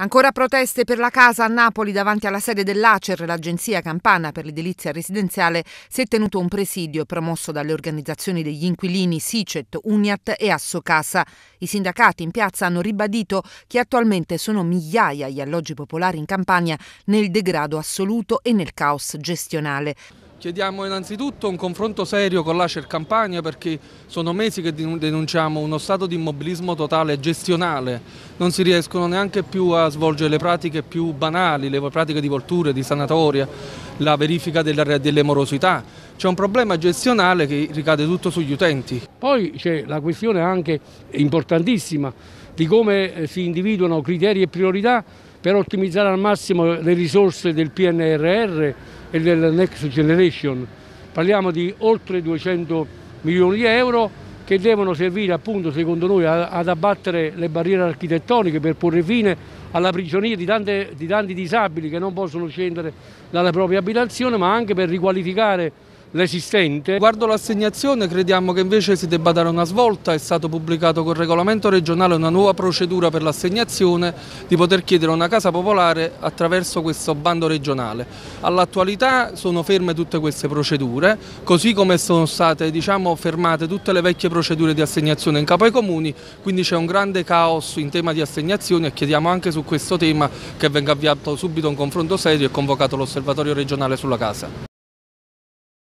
Ancora proteste per la casa a Napoli davanti alla sede dell'ACER, l'agenzia campana per l'edilizia residenziale, si è tenuto un presidio promosso dalle organizzazioni degli inquilini SICET, UNIAT e Assocasa. I sindacati in piazza hanno ribadito che attualmente sono migliaia gli alloggi popolari in Campania nel degrado assoluto e nel caos gestionale. Chiediamo innanzitutto un confronto serio con l'Acer Campania perché sono mesi che denunciamo uno stato di immobilismo totale gestionale, non si riescono neanche più a svolgere le pratiche più banali, le pratiche di volture, di sanatoria, la verifica delle, delle morosità, c'è un problema gestionale che ricade tutto sugli utenti. Poi c'è la questione anche importantissima di come eh, si individuano criteri e priorità per ottimizzare al massimo le risorse del PNRR e del Next Generation. Parliamo di oltre 200 milioni di euro che devono servire appunto secondo noi ad abbattere le barriere architettoniche per porre fine alla prigionia di, tante, di tanti disabili che non possono scendere dalla propria abitazione ma anche per riqualificare l'esistente. Guardo l'assegnazione, crediamo che invece si debba dare una svolta, è stato pubblicato col regolamento regionale una nuova procedura per l'assegnazione di poter chiedere una casa popolare attraverso questo bando regionale. All'attualità sono ferme tutte queste procedure, così come sono state diciamo, fermate tutte le vecchie procedure di assegnazione in capo ai comuni, quindi c'è un grande caos in tema di assegnazione e chiediamo anche su questo tema che venga avviato subito un confronto serio e convocato l'osservatorio regionale sulla casa.